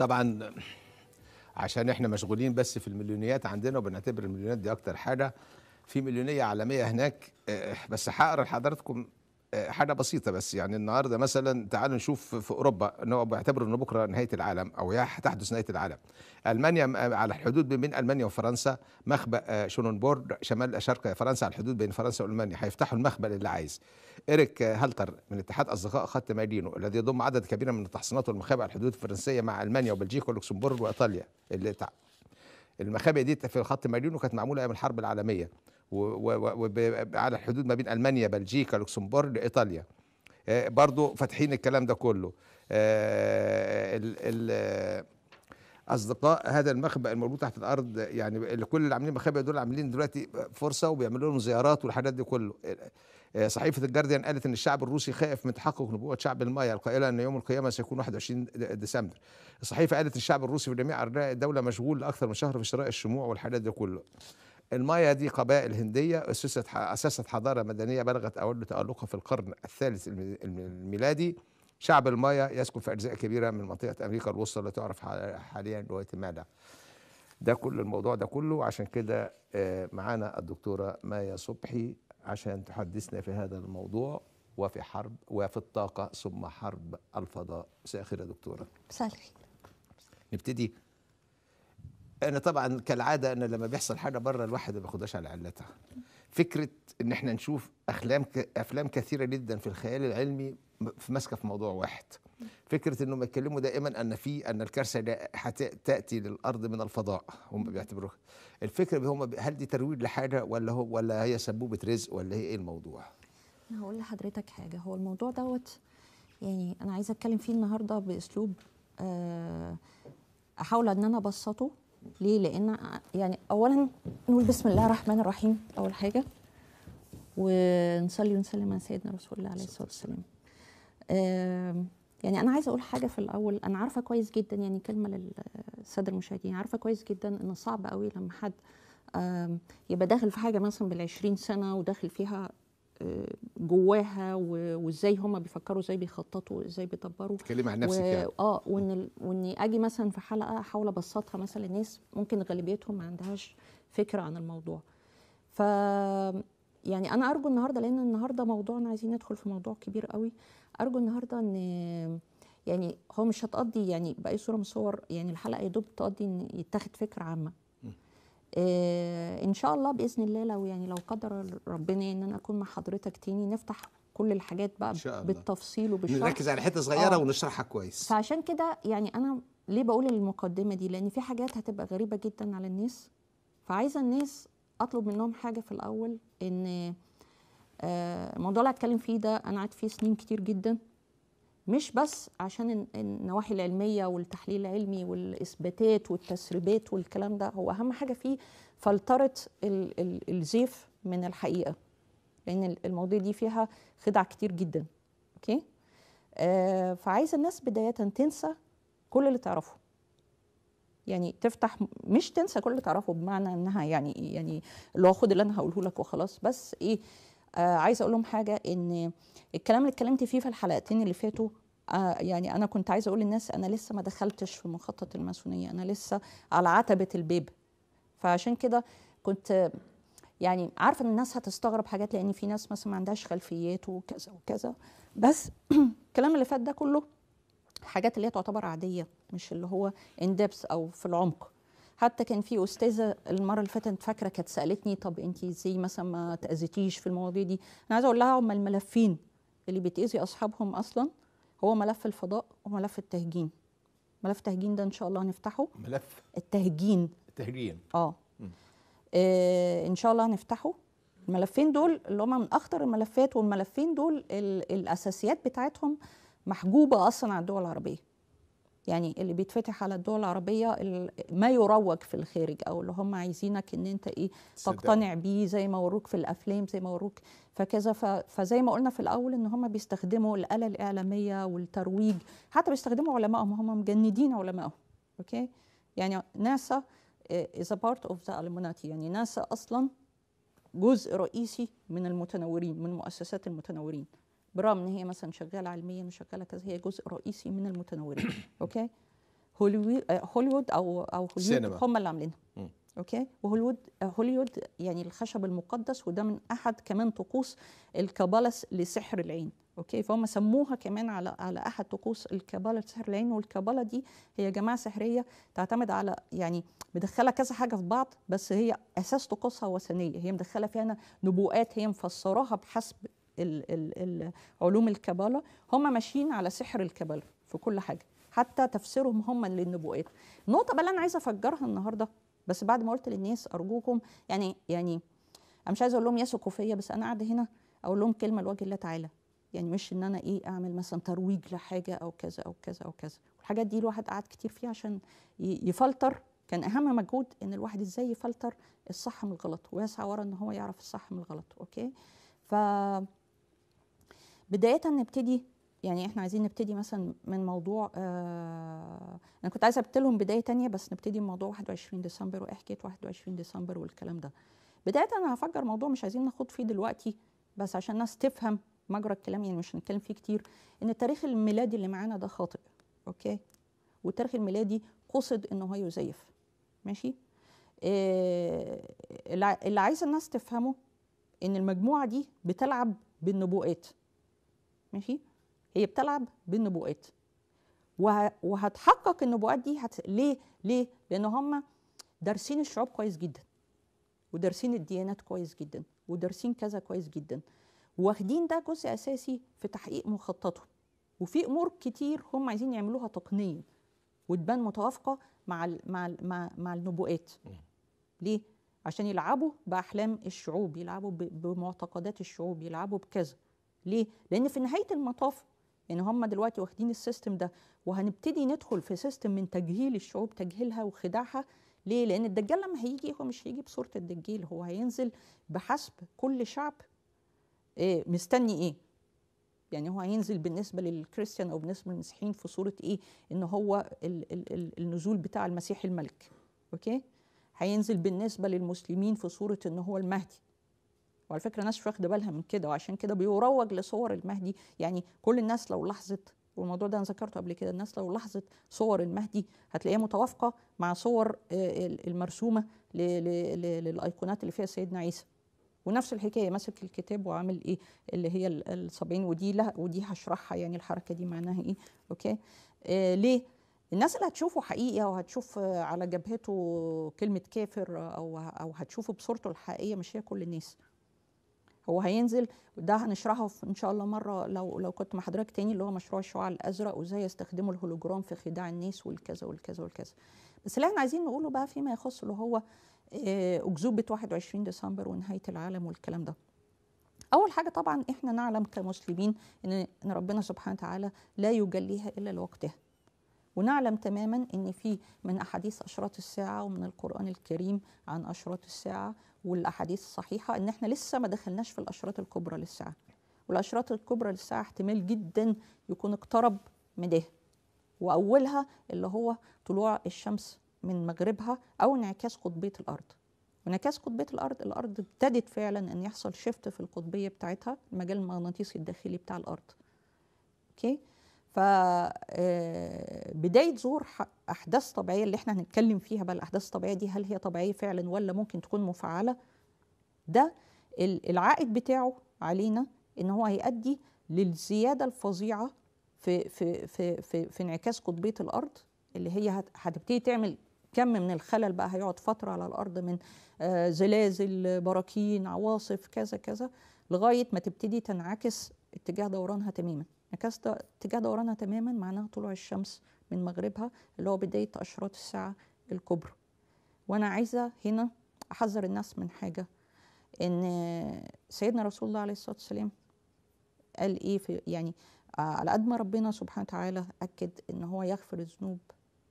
طبعا عشان احنا مشغولين بس في المليونيات عندنا وبنعتبر المليونيات دي اكتر حاجه في مليونيه عالميه هناك آه، بس هقرا لحضراتكم آه، حاجه بسيطه بس يعني النهارده مثلا تعالوا نشوف في اوروبا ان هو بيعتبروا ان بكره نهايه العالم او تحدث نهايه العالم المانيا آه، على الحدود بين المانيا وفرنسا مخبأ آه، شونبورد شمال شرق فرنسا على الحدود بين فرنسا والمانيا هيفتحوا المخبأ للي عايز إريك هالتر من اتحاد أصدقاء خط مايلينو الذي يضم عدد كبير من التحصينات والمخابئ على الحدود الفرنسية مع ألمانيا وبلجيكا ولوكسمبورغ وإيطاليا اللي تع... المخابئ دي في خط مايلينو كانت معمولة أيام الحرب العالمية وعلى الحدود ما بين المانيا بلجيكا لوكسمبورغ ايطاليا آه، برضو فاتحين الكلام ده كله آه، ال ال اصدقاء هذا المخبأ الموجود تحت الارض يعني اللي كل اللي عاملين مخابئ دول عاملين دلوقتي فرصه وبيعملوا لهم زيارات والحاجات دي كله آه، صحيفه الجارديان قالت ان الشعب الروسي خائف من تحقق نبوءه شعب المايا القائله ان يوم القيامه سيكون 21 ديسمبر الصحيفه قالت الشعب الروسي في جميع ارجاء الدوله مشغول لاكثر من شهر في شراء الشموع والحاجات دي كله المايا دي قبائل هنديه اسست اسست حضاره مدنيه بلغت اول تالقها في القرن الثالث الميلادي شعب المايا يسكن في اجزاء كبيره من منطقه امريكا الوسطى التي تعرف حاليا بغواتيمالا ده كل الموضوع ده كله عشان كده آه، معانا الدكتوره مايا صبحي عشان تحدثنا في هذا الموضوع وفي حرب وفي الطاقه ثم حرب الفضاء مساء الخير يا دكتوره مساء الخير نبتدي انا طبعا كالعاده انا لما بيحصل حاجه بره الواحد ما بياخدهاش على علتها فكره ان احنا نشوف افلام افلام كثيره جدا في الخيال العلمي في ماسكه في موضوع واحد فكره انهم يتكلموا دائما ان في ان الكارثه هتاتي للارض من الفضاء هم بيعتبروها الفكره هم هل دي ترويج لحاجه ولا هو ولا هي سبوبه رزق ولا هي ايه الموضوع انا هقول لحضرتك حاجه هو الموضوع دوت يعني انا عايزه اتكلم فيه النهارده باسلوب آه، احاول ان انا ابسطه ليه لان يعني اولا نقول بسم الله الرحمن الرحيم اول حاجه ونصلي ونسلم على سيدنا رسول الله عليه الصلاه والسلام يعني انا عايزه اقول حاجه في الاول انا عارفه كويس جدا يعني كلمه للساده المشاهدين عارفه كويس جدا ان صعب قوي لما حد يبقى داخل في حاجه مثلا بال 20 سنه وداخل فيها جواها وازاي هم بيفكروا ازاي بيخططوا ازاي بيدبروا تكلمي عن نفسك و... يعني اه وان واني اجي مثلا في حلقه احاول ابسطها مثلا الناس ممكن غالبيتهم ما عندهاش فكره عن الموضوع ف يعني انا ارجو النهارده لان النهارده موضوعنا عايزين ندخل في موضوع كبير قوي ارجو النهارده ان يعني هو مش هتقضي يعني باي صوره من الصور يعني الحلقه يا دوب تقضي ان يتاخد فكره عامه آه، ان شاء الله باذن الله لو يعني لو قدر ربنا ان انا اكون مع حضرتك تاني نفتح كل الحاجات بقى إن شاء الله. بالتفصيل وبالشرح نركز على حته صغيره آه. ونشرحها كويس فعشان كده يعني انا ليه بقول المقدمه دي لان في حاجات هتبقى غريبه جدا على الناس فعايزه الناس اطلب منهم حاجه في الاول ان الموضوع آه، اللي هتكلم فيه ده انا قعدت فيه سنين كتير جدا مش بس عشان النواحي العلمية والتحليل العلمي والإثباتات والتسريبات والكلام ده هو أهم حاجة فيه فلترة الزيف من الحقيقة لأن المواضيع دي فيها خدع كتير جدا أوكي آه فعايز الناس بداية تنسى كل اللي تعرفه يعني تفتح مش تنسى كل اللي تعرفه بمعنى انها يعني يعني اللي هو خد اللي انا هقوله لك وخلاص بس ايه آه عايزه اقول لهم حاجه ان الكلام اللي اتكلمت فيه في الحلقتين اللي فاتوا آه، يعني انا كنت عايزه اقول للناس انا لسه ما دخلتش في مخطط الماسونيه انا لسه على عتبه البيب فعشان كده كنت يعني عارفه ان الناس هتستغرب حاجات لان في ناس مثلا ما عندهاش خلفيات وكذا وكذا بس الكلام اللي فات ده كله حاجات اللي هي تعتبر عاديه مش اللي هو ان او في العمق حتى كان في استاذه المره اللي فاتت فاكره كانت سالتني طب انت ازاي مثلا ما تاذيتيش في المواضيع دي انا عايزه اقول لها هم الملفين اللي بتاذي اصحابهم اصلا هو ملف الفضاء وملف التهجين ملف التهجين ده ان شاء الله هنفتحه ملف التهجين التهجين اه إيه ان شاء الله هنفتحه الملفين دول اللي هم من اخطر الملفات والملفين دول الاساسيات بتاعتهم محجوبه اصلا على الدول العربيه يعني اللي بيتفتح على الدول العربيه ما يروج في الخارج او اللي هم عايزينك ان انت ايه تقتنع بيه زي ما وروك في الافلام زي ما وروك فكذا فزي ما قلنا في الاول ان هم بيستخدموا الاله الاعلاميه والترويج حتى بيستخدموا علمائهم هم مجندين علمائهم اوكي يعني ناسا از بارت اوف ذا الومناتي يعني ناسا اصلا جزء رئيسي من المتنورين من مؤسسات المتنورين برغم ان هي مثلا شغاله علميا وشغاله كذا هي جزء رئيسي من المتنورين اوكي آه، هوليوود او او هوليوود هم اللي عاملينها اوكي وهوليوود آه، هوليوود يعني الخشب المقدس وده من احد كمان طقوس الكابالس لسحر العين اوكي فهم سموها كمان على على احد طقوس الكابالا لسحر العين والكابالا دي هي جماعه سحريه تعتمد على يعني مدخله كذا حاجه في بعض بس هي اساس طقوسها وثنيه هي مدخله فيها نبوءات هي مفسراها بحسب علوم الكبالة هم ماشيين على سحر الكبالة في كل حاجة حتى تفسيرهم هم للنبوءات النقطة بقى اللي أنا عايزة أفجرها النهاردة بس بعد ما قلت للناس أرجوكم يعني يعني أنا مش عايزة أقول لهم يا فيا بس أنا قاعدة هنا أقول لهم كلمة لوجه الله تعالى يعني مش ان انا ايه اعمل مثلا ترويج لحاجه او كذا او كذا او كذا والحاجات دي الواحد قعد كتير فيها عشان يفلتر كان اهم مجهود ان الواحد ازاي يفلتر الصح من الغلط ويسعى ورا ان هو يعرف الصح من الغلط اوكي ف بدايه نبتدي يعني احنا عايزين نبتدي مثلا من موضوع آه انا كنت عايزه ابتدي لهم بدايه تانية بس نبتدي من موضوع 21 ديسمبر حكايه 21 ديسمبر والكلام ده بدايه انا هفجر موضوع مش عايزين نخوض فيه دلوقتي بس عشان الناس تفهم مجرى الكلام يعني مش هنتكلم فيه كتير ان التاريخ الميلادي اللي معانا ده خاطئ اوكي والتاريخ الميلادي قصد ان هو يزيف ماشي آه اللي عايزه الناس تفهمه ان المجموعه دي بتلعب بالنبوءات ماشي هي بتلعب بالنبوءات وهتحقق النبوءات دي هت... ليه ليه لان هم دارسين الشعوب كويس جدا ودارسين الديانات كويس جدا ودارسين كذا كويس جدا واخدين ده جزء اساسي في تحقيق مخططهم وفي امور كتير هم عايزين يعملوها تقنيا وتبان متوافقه مع ال مع ال مع, مع النبوءات ليه عشان يلعبوا باحلام الشعوب يلعبوا بمعتقدات الشعوب يلعبوا بكذا ليه؟ لأن في نهاية المطاف يعني هم دلوقتي واخدين السيستم ده وهنبتدي ندخل في سيستم من تجهيل الشعوب تجهيلها وخداعها ليه؟ لأن الدجال لما هيجي هو مش هيجي بصورة الدجيل هو هينزل بحسب كل شعب إيه مستني إيه؟ يعني هو هينزل بالنسبة للكريستيان أو بالنسبة للمسيحيين في صورة إيه؟ إن هو الـ الـ الـ النزول بتاع المسيح الملك أوكي؟ هينزل بالنسبة للمسلمين في صورة إن هو المهدي وعلى فكره الناس مش واخده بالها من كده وعشان كده بيروج لصور المهدي يعني كل الناس لو لاحظت والموضوع ده انا ذكرته قبل كده الناس لو لاحظت صور المهدي هتلاقيها متوافقه مع صور آه، المرسومه للايقونات اللي فيها سيدنا عيسى ونفس الحكايه ماسك الكتاب وعامل ايه اللي هي الصابعين ودي لا ودي هشرحها يعني الحركه دي معناها ايه اوكي آه ليه الناس اللي هتشوفه حقيقي او هتشوف آه، على جبهته كلمه كافر آه، او او هتشوفه بصورته الحقيقيه مش هي كل الناس هو هينزل وده هنشرحه في ان شاء الله مره لو لو كنت مع حضرتك تاني اللي هو مشروع الشعاع الازرق وازاي يستخدموا الهولوجرام في خداع الناس والكذا والكذا والكذا بس اللي احنا عايزين نقوله بقى فيما يخص اللي هو آه، اكذوبه 21 ديسمبر ونهايه العالم والكلام ده اول حاجه طبعا احنا نعلم كمسلمين ان ربنا سبحانه وتعالى لا يجليها الا لوقتها ونعلم تماما ان في من احاديث اشراط الساعه ومن القران الكريم عن اشراط الساعه والاحاديث الصحيحه ان احنا لسه ما دخلناش في الاشراط الكبرى للساعه والاشراط الكبرى للساعه احتمال جدا يكون اقترب مداها واولها اللي هو طلوع الشمس من مغربها او انعكاس قطبيه الارض وانعكاس قطبيه الارض الارض ابتدت فعلا ان يحصل شيفت في القطبيه بتاعتها المجال المغناطيسي الداخلي بتاع الارض اوكي فبداية آه، ظهور أحداث طبيعية اللي احنا هنتكلم فيها بقى الأحداث الطبيعية دي هل هي طبيعية فعلا ولا ممكن تكون مفعلة ده العائد بتاعه علينا ان هو هيؤدي للزيادة الفظيعة في, في, في, في, في انعكاس قطبية الأرض اللي هي هتبتدي تعمل كم من الخلل بقى هيقعد فترة على الأرض من آه، زلازل براكين عواصف كذا كذا لغاية ما تبتدي تنعكس اتجاه دورانها تماماً انعكاس ده اتجاه دورانها تماما معناها طلوع الشمس من مغربها اللي هو بداية أشراط الساعة الكبرى وأنا عايزة هنا أحذر الناس من حاجة إن سيدنا رسول الله عليه الصلاة والسلام قال إيه في يعني آه، على قد ما ربنا سبحانه وتعالى أكد إن هو يغفر الذنوب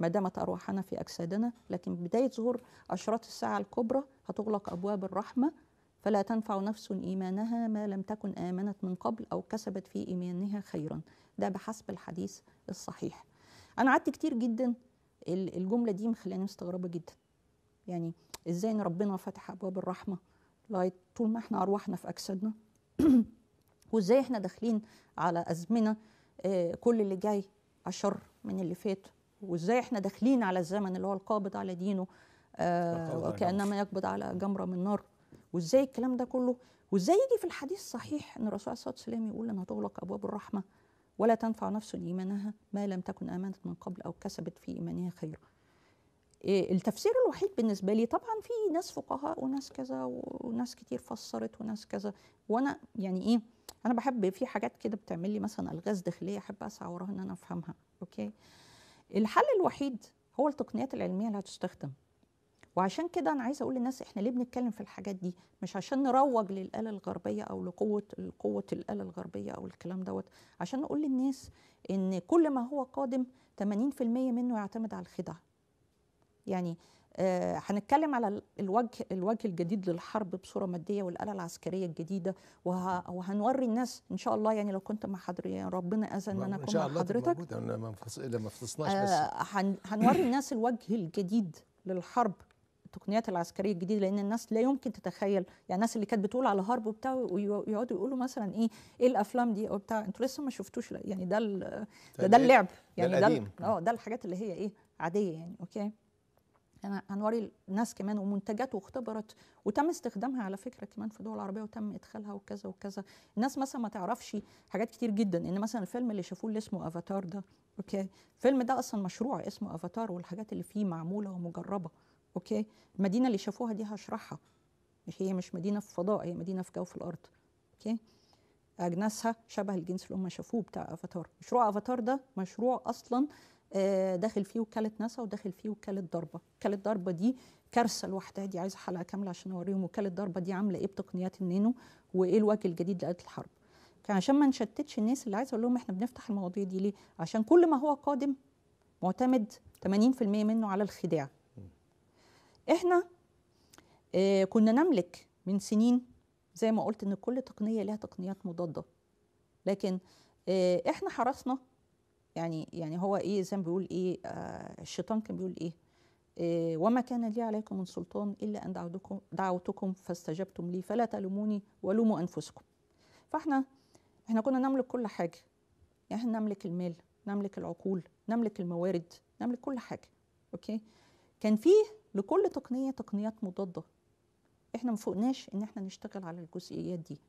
ما دامت أرواحنا في أجسادنا لكن بداية ظهور أشراط الساعة الكبرى هتغلق أبواب الرحمة فلا تنفع نفس إيمانها ما لم تكن آمنت من قبل أو كسبت في إيمانها خيرا ده بحسب الحديث الصحيح أنا قعدت كتير جدا الجملة دي مخلاني مستغربة جدا يعني إزاي إن ربنا فتح أبواب الرحمة لغاية طول ما إحنا أرواحنا في أجسادنا وإزاي إحنا داخلين على أزمنة آه، كل اللي جاي أشر من اللي فات وإزاي إحنا داخلين على الزمن اللي هو القابض على دينه آه، وكأنما يقبض على جمرة من نار وازاي الكلام ده كله وازاي يجي في الحديث الصحيح ان الرسول صلى الله عليه وسلم يقول انها تغلق ابواب الرحمه ولا تنفع نفس ايمانها ما لم تكن امنت من قبل او كسبت في ايمانها خيرا آه، التفسير الوحيد بالنسبه لي طبعا في ناس فقهاء وناس كذا وناس كتير فسرت وناس كذا وانا يعني ايه انا بحب في حاجات كده بتعمل لي مثلا الغاز داخليه احب اسعى وراها ان انا افهمها اوكي الحل الوحيد هو التقنيات العلميه اللي هتستخدم وعشان كده انا عايزه اقول للناس احنا ليه بنتكلم في الحاجات دي مش عشان نروج للاله الغربيه او لقوه قوه الاله الغربيه او الكلام دوت عشان نقول للناس ان كل ما هو قادم 80% منه يعتمد على الخدع يعني آه هنتكلم على الوجه الوجه الجديد للحرب بصوره ماديه والاله العسكريه الجديده وه وهنوري الناس ان شاء الله يعني لو كنت مع حضرتك يعني ربنا اذن ان انا اكون مع حضرتك ان شاء الله ما ما فصلناش بس آه هنوري الناس الوجه الجديد للحرب التقنيات العسكريه الجديده لان الناس لا يمكن تتخيل يعني الناس اللي كانت بتقول على هارب وبتاع ويقعدوا يقولوا مثلا ايه ايه الافلام دي او بتاع انتوا لسه ما شفتوش يعني ده ده, ده اللعب يعني ده اه ده الحاجات اللي هي ايه عاديه يعني اوكي انا هنوري الناس كمان ومنتجات واختبرت وتم استخدامها على فكره كمان في دول عربيه وتم ادخالها وكذا وكذا الناس مثلا ما تعرفش حاجات كتير جدا ان مثلا الفيلم اللي شافوه اللي اسمه افاتار ده اوكي الفيلم ده اصلا مشروع اسمه افاتار والحاجات اللي فيه معموله ومجربه اوكي المدينه اللي شافوها دي هشرحها مش هي مش مدينه في فضاء هي مدينه في جوف الارض اوكي اجناسها شبه الجنس اللي هم شافوه بتاع افاتار مشروع افاتار ده مشروع اصلا آه، داخل فيه وكاله ناسا وداخل فيه وكاله ضربه وكاله ضربه دي كارثه لوحدها دي عايزه حلقه كامله عشان اوريهم وكاله ضربه دي عامله ايه بتقنيات النينو وايه الوجه الجديد لآلة الحرب عشان ما نشتتش الناس اللي عايزه اقول لهم احنا بنفتح المواضيع دي ليه عشان كل ما هو قادم معتمد 80% منه على الخداع احنا آه كنا نملك من سنين زي ما قلت ان كل تقنيه لها تقنيات مضاده لكن آه احنا حرصنا يعني يعني هو ايه زي ما بيقول ايه آه الشيطان كان بيقول ايه إيه وما كان لي عليكم من سلطان إلا أن دعوتكم, دعوتكم فاستجبتم لي فلا تلوموني ولوموا أنفسكم فإحنا إحنا كنا نملك كل حاجة يعني إحنا نملك المال نملك العقول نملك الموارد نملك كل حاجة أوكي كان فيه لكل تقنيه تقنيات مضاده احنا ما فوقناش ان احنا نشتغل على الجزئيات دي